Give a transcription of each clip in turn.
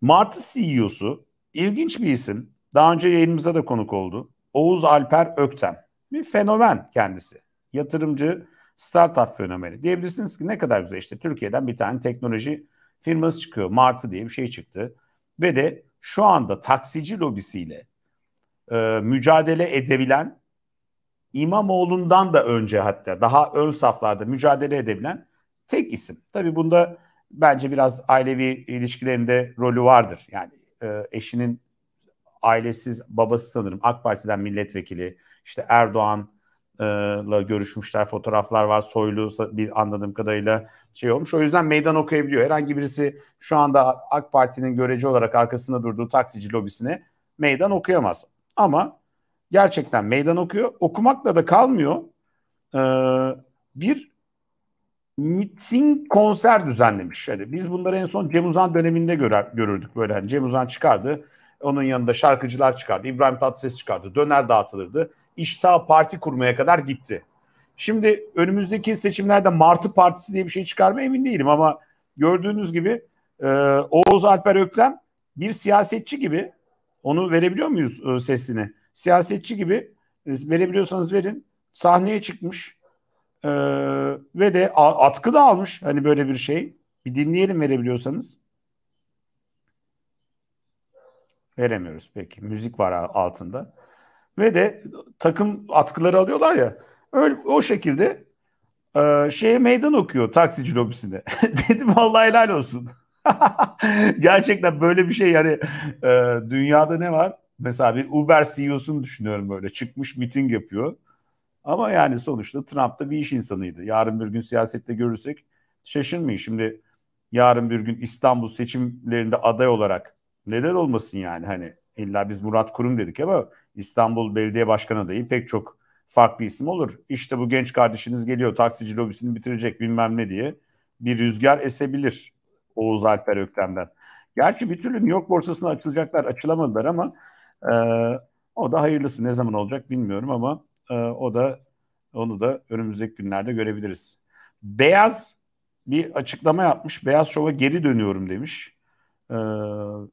Martı CEO'su ilginç bir isim. Daha önce yayınımıza da konuk oldu. Oğuz Alper Öktem. Bir fenomen kendisi. Yatırımcı, startup fenomeni. Diyebilirsiniz ki ne kadar güzel işte Türkiye'den bir tane teknoloji firması çıkıyor. Martı diye bir şey çıktı. Ve de şu anda taksici lobisiyle e, mücadele edebilen İmamoğlu'ndan da önce hatta daha ön saflarda mücadele edebilen tek isim. Tabii bunda bence biraz ailevi ilişkilerinde rolü vardır. Yani e, eşinin ailesiz babası sanırım AK Parti'den milletvekili işte Erdoğan'la görüşmüşler fotoğraflar var soylu bir anladığım kadarıyla şey olmuş. O yüzden meydan okuyabiliyor. Herhangi birisi şu anda AK Parti'nin görece olarak arkasında durduğu taksici lobisine meydan okuyamaz. Ama gerçekten meydan okuyor. Okumakla da kalmıyor. Ee, bir miting konser düzenlemiş. Yani biz bunları en son Cem Uzan döneminde görer, görürdük böyle. Yani Cem Uzan çıkardı. Onun yanında şarkıcılar çıkardı. İbrahim Tatlıses çıkardı. Döner dağıtılırdı. İştah parti kurmaya kadar gitti. Şimdi önümüzdeki seçimlerde Martı Partisi diye bir şey çıkarma emin değilim ama gördüğünüz gibi e, Oğuz Alper Öklem bir siyasetçi gibi onu verebiliyor muyuz e, sesini? Siyasetçi gibi e, verebiliyorsanız verin. Sahneye çıkmış ee, ve de atkı da almış hani böyle bir şey. Bir dinleyelim verebiliyorsanız. Veremiyoruz peki. Müzik var altında. Ve de takım atkıları alıyorlar ya. Öyle o şekilde e, şeye meydan okuyor taksici lobisine. Dedim vallahi helal olsun. Gerçekten böyle bir şey yani e, dünyada ne var? Mesela bir Uber CEO'sunu düşünüyorum böyle çıkmış miting yapıyor ama yani sonuçta Trump da bir iş insanıydı. Yarın bir gün siyasette görürsek şaşırmayın. Şimdi yarın bir gün İstanbul seçimlerinde aday olarak neden olmasın yani hani illa biz Murat Kurum dedik ama İstanbul Belediye Başkanı adayı pek çok farklı isim olur. İşte bu genç kardeşiniz geliyor taksici lobisini bitirecek bilmem ne diye bir rüzgar esebilir Oğuz Alper Öktem'den. Gerçi bir türlü New York borsasına açılacaklar açılamadılar ama e, o da hayırlısı ne zaman olacak bilmiyorum ama ee, o da onu da önümüzdeki günlerde görebiliriz. Beyaz bir açıklama yapmış. Beyaz Şov'a geri dönüyorum demiş. Ee,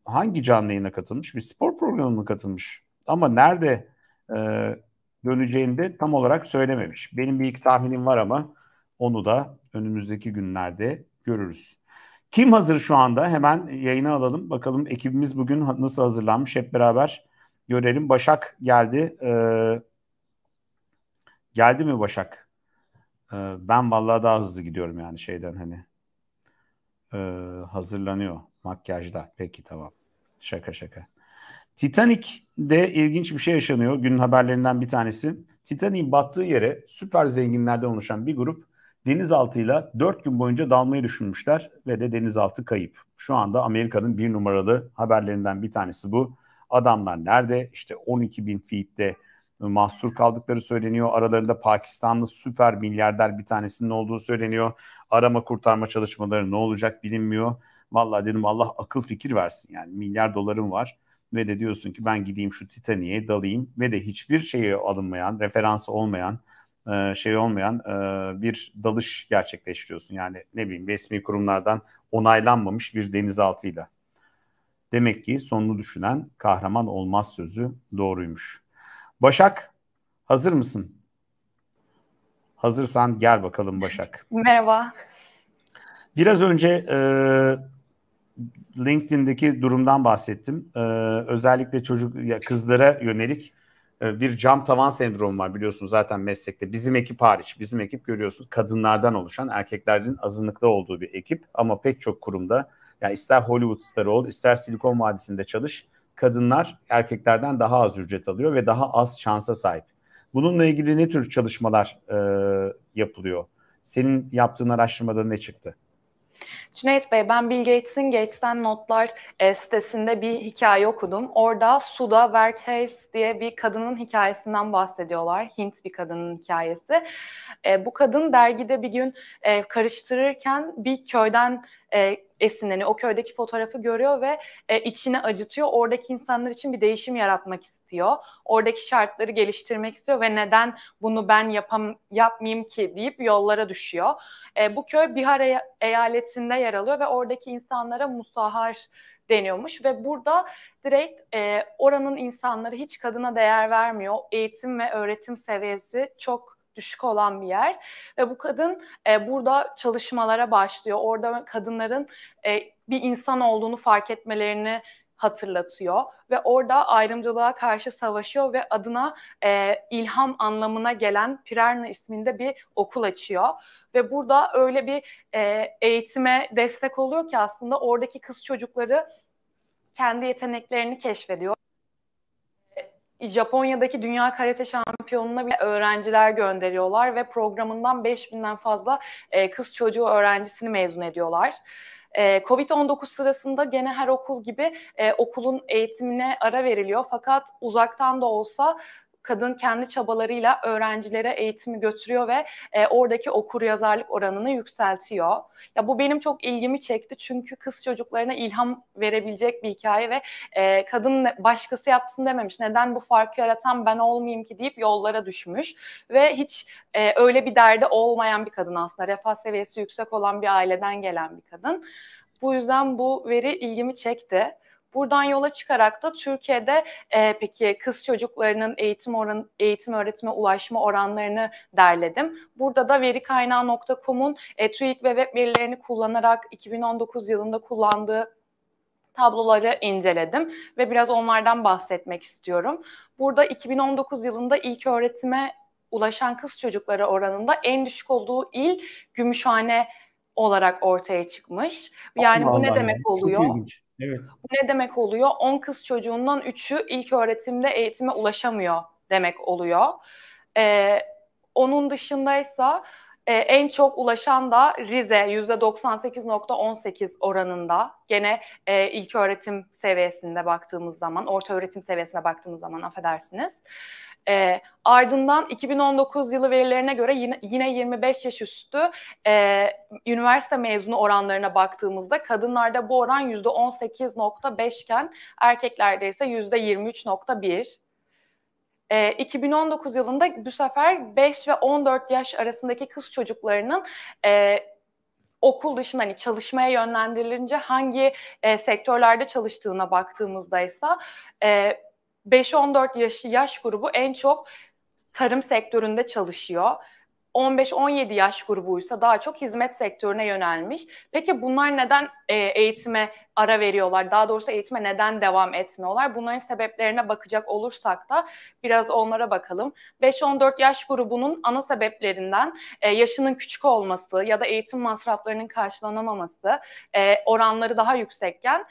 hangi canlı yayına katılmış? Bir spor programına katılmış. Ama nerede e, döneceğini de tam olarak söylememiş. Benim bir ilk tahminim var ama onu da önümüzdeki günlerde görürüz. Kim hazır şu anda? Hemen yayına alalım. Bakalım ekibimiz bugün nasıl hazırlanmış hep beraber görelim. Başak geldi. Ee, Geldi mi Başak? Ee, ben vallahi daha hızlı gidiyorum yani şeyden hani. Ee, hazırlanıyor makyajda. Peki tamam. Şaka şaka. Titanic'de ilginç bir şey yaşanıyor. Günün haberlerinden bir tanesi. Titanic'in battığı yere süper zenginlerden oluşan bir grup denizaltıyla 4 gün boyunca dalmayı düşünmüşler ve de denizaltı kayıp. Şu anda Amerika'nın bir numaralı haberlerinden bir tanesi bu. Adamlar nerede? İşte 12 bin feet'te mahsur kaldıkları söyleniyor. Aralarında Pakistanlı süper milyarder bir tanesinin olduğu söyleniyor. Arama kurtarma çalışmaları ne olacak bilinmiyor. Vallahi dedim Allah akıl fikir versin yani milyar dolarım var ve de diyorsun ki ben gideyim şu Titanic'e dalayım ve de hiçbir şeye alınmayan, referans olmayan, e, şey olmayan e, bir dalış gerçekleştiriyorsun. Yani ne bileyim resmi kurumlardan onaylanmamış bir denizaltıyla. Demek ki sonunu düşünen kahraman olmaz sözü doğruymuş. Başak hazır mısın? Hazırsan gel bakalım Başak. Merhaba. Biraz önce e, LinkedIn'deki durumdan bahsettim. E, özellikle çocuk ya kızlara yönelik e, bir cam tavan sendromu var biliyorsunuz zaten meslekte. Bizim ekip hariç, bizim ekip görüyorsunuz kadınlardan oluşan, erkeklerin azınlıkta olduğu bir ekip. Ama pek çok kurumda, yani ister Hollywood starı ol, ister Silikon Vadisi'nde çalış, kadınlar erkeklerden daha az ücret alıyor ve daha az şansa sahip. Bununla ilgili ne tür çalışmalar e, yapılıyor? Senin yaptığın araştırmada ne çıktı? Cüneyt Bey ben Bill Gates'in Gates'ten Notlar e, sitesinde bir hikaye okudum. Orada Suda Verkhase diye bir kadının hikayesinden bahsediyorlar. Hint bir kadının hikayesi. E, bu kadın dergide bir gün e, karıştırırken bir köyden e, esinleniyor. O köydeki fotoğrafı görüyor ve e, içine acıtıyor. Oradaki insanlar için bir değişim yaratmak istiyor. Oradaki şartları geliştirmek istiyor ve neden bunu ben yapam yapmayayım ki deyip yollara düşüyor. E, bu köy Bihar e- eyaletinde yer alıyor ve oradaki insanlara musahar deniyormuş ve burada direkt e, oranın insanları hiç kadına değer vermiyor. Eğitim ve öğretim seviyesi çok düşük olan bir yer ve bu kadın e, burada çalışmalara başlıyor. Orada kadınların e, bir insan olduğunu fark etmelerini hatırlatıyor ve orada ayrımcılığa karşı savaşıyor ve adına e, ilham anlamına gelen Pirerna isminde bir okul açıyor ve burada öyle bir e, eğitime destek oluyor ki aslında oradaki kız çocukları kendi yeteneklerini keşfediyor. Japonya'daki Dünya Karate Şampiyonu'na bile öğrenciler gönderiyorlar ve programından 5000'den fazla e, kız çocuğu öğrencisini mezun ediyorlar. E, Covid-19 sırasında gene her okul gibi e, okulun eğitimine ara veriliyor fakat uzaktan da olsa kadın kendi çabalarıyla öğrencilere eğitimi götürüyor ve e, oradaki okur yazarlık oranını yükseltiyor. Ya bu benim çok ilgimi çekti çünkü kız çocuklarına ilham verebilecek bir hikaye ve e, kadın başkası yapsın dememiş. Neden bu farkı yaratan ben olmayayım ki deyip yollara düşmüş ve hiç e, öyle bir derdi olmayan bir kadın aslında. Refah seviyesi yüksek olan bir aileden gelen bir kadın. Bu yüzden bu veri ilgimi çekti. Buradan yola çıkarak da Türkiye'de e, peki kız çocuklarının eğitim oran, eğitim öğretime ulaşma oranlarını derledim. Burada da verikaynağı.com'un e, TÜİK ve web verilerini kullanarak 2019 yılında kullandığı tabloları inceledim ve biraz onlardan bahsetmek istiyorum. Burada 2019 yılında ilk öğretime ulaşan kız çocukları oranında en düşük olduğu il Gümüşhane olarak ortaya çıkmış. Yani Allah bu ne Allah demek ya, oluyor? Çok Evet. Bu ne demek oluyor? 10 kız çocuğundan 3'ü ilk öğretimde eğitime ulaşamıyor demek oluyor. Ee, onun dışındaysa e, en çok ulaşan da Rize %98.18 oranında. Gene e, ilk öğretim seviyesinde baktığımız zaman, orta öğretim seviyesine baktığımız zaman affedersiniz. E, ardından 2019 yılı verilerine göre yine, yine 25 yaş üstü e, üniversite mezunu oranlarına baktığımızda kadınlarda bu oran %18.5 iken erkeklerde ise %23.1. E, 2019 yılında bu sefer 5 ve 14 yaş arasındaki kız çocuklarının e, okul dışında hani çalışmaya yönlendirilince hangi e, sektörlerde çalıştığına baktığımızda ise e, 5-14 yaşı yaş grubu en çok tarım sektöründe çalışıyor. 15-17 yaş grubuysa daha çok hizmet sektörüne yönelmiş. Peki bunlar neden e, eğitime ara veriyorlar? Daha doğrusu eğitime neden devam etmiyorlar? Bunların sebeplerine bakacak olursak da biraz onlara bakalım. 5-14 yaş grubunun ana sebeplerinden e, yaşının küçük olması ya da eğitim masraflarının karşılanamaması e, oranları daha yüksekken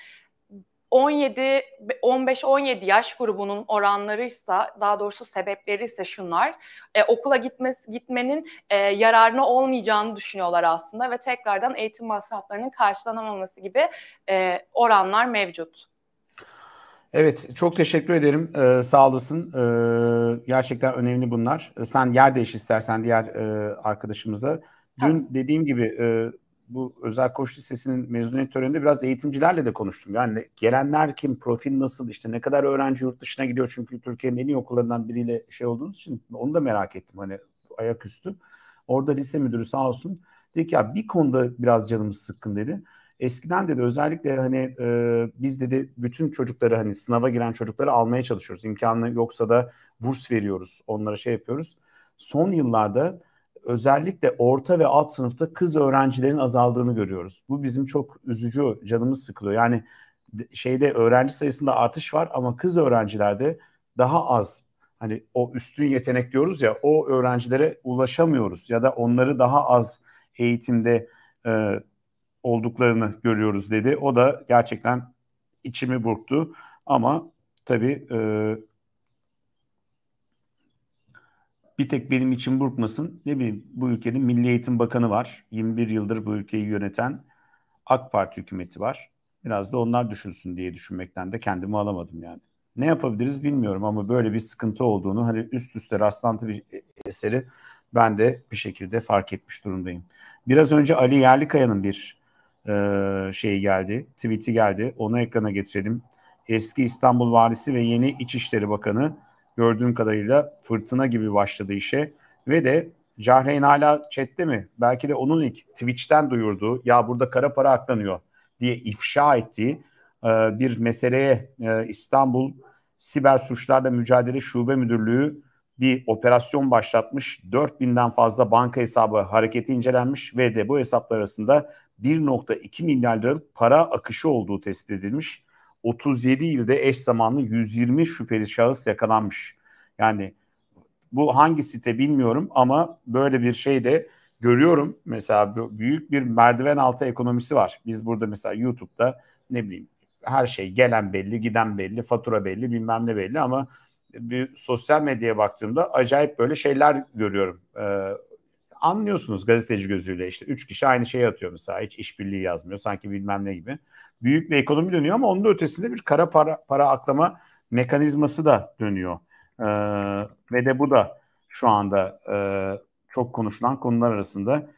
17 15 17 yaş grubunun oranlarıysa daha doğrusu sebepleri ise şunlar. E, okula gitmesi gitmenin e, yararına olmayacağını düşünüyorlar aslında ve tekrardan eğitim masraflarının karşılanamaması gibi e, oranlar mevcut. Evet çok teşekkür ederim ee, sağ olasın ee, gerçekten önemli bunlar e, sen yer değiş istersen diğer e, arkadaşımıza dün dediğim gibi e, bu özel koç lisesinin mezuniyet töreninde biraz eğitimcilerle de konuştum. Yani gelenler kim, profil nasıl, işte ne kadar öğrenci yurt dışına gidiyor çünkü Türkiye'nin en iyi okullarından biriyle şey olduğunuz için onu da merak ettim hani ayaküstü. Orada lise müdürü sağ olsun dedi ki ya bir konuda biraz canımız sıkkın dedi. Eskiden dedi özellikle hani e, biz dedi bütün çocukları hani sınava giren çocukları almaya çalışıyoruz. İmkanı yoksa da burs veriyoruz onlara şey yapıyoruz. Son yıllarda özellikle orta ve alt sınıfta kız öğrencilerin azaldığını görüyoruz. Bu bizim çok üzücü, canımız sıkılıyor. Yani şeyde öğrenci sayısında artış var ama kız öğrencilerde daha az. Hani o üstün yetenek diyoruz ya o öğrencilere ulaşamıyoruz ya da onları daha az eğitimde e, olduklarını görüyoruz dedi. O da gerçekten içimi burktu ama tabii e, bir tek benim için burkmasın. Ne bileyim bu ülkenin Milli Eğitim Bakanı var. 21 yıldır bu ülkeyi yöneten AK Parti hükümeti var. Biraz da onlar düşünsün diye düşünmekten de kendimi alamadım yani. Ne yapabiliriz bilmiyorum ama böyle bir sıkıntı olduğunu hani üst üste rastlantı bir eseri ben de bir şekilde fark etmiş durumdayım. Biraz önce Ali Yerlikaya'nın bir e, şeyi geldi, tweet'i geldi. Onu ekrana getirelim. Eski İstanbul Valisi ve yeni İçişleri Bakanı gördüğüm kadarıyla fırtına gibi başladı işe ve de Cahreyn hala chatte mi? Belki de onun ilk Twitch'ten duyurduğu ya burada kara para aklanıyor diye ifşa ettiği e, bir meseleye e, İstanbul Siber Suçlarla Mücadele Şube Müdürlüğü bir operasyon başlatmış. 4000'den fazla banka hesabı hareketi incelenmiş ve de bu hesaplar arasında 1.2 milyar liralık para akışı olduğu tespit edilmiş. 37 ilde eş zamanlı 120 şüpheli şahıs yakalanmış. Yani bu hangi site bilmiyorum ama böyle bir şey de görüyorum. Mesela büyük bir merdiven altı ekonomisi var. Biz burada mesela YouTube'da ne bileyim her şey gelen belli, giden belli, fatura belli, bilmem ne belli ama bir sosyal medyaya baktığımda acayip böyle şeyler görüyorum. Ee, anlıyorsunuz gazeteci gözüyle işte üç kişi aynı şeyi atıyor mesela hiç işbirliği yazmıyor sanki bilmem ne gibi. Büyük bir ekonomi dönüyor ama onun da ötesinde bir kara para, para aklama mekanizması da dönüyor. Ee, ve de bu da şu anda e, çok konuşulan konular arasında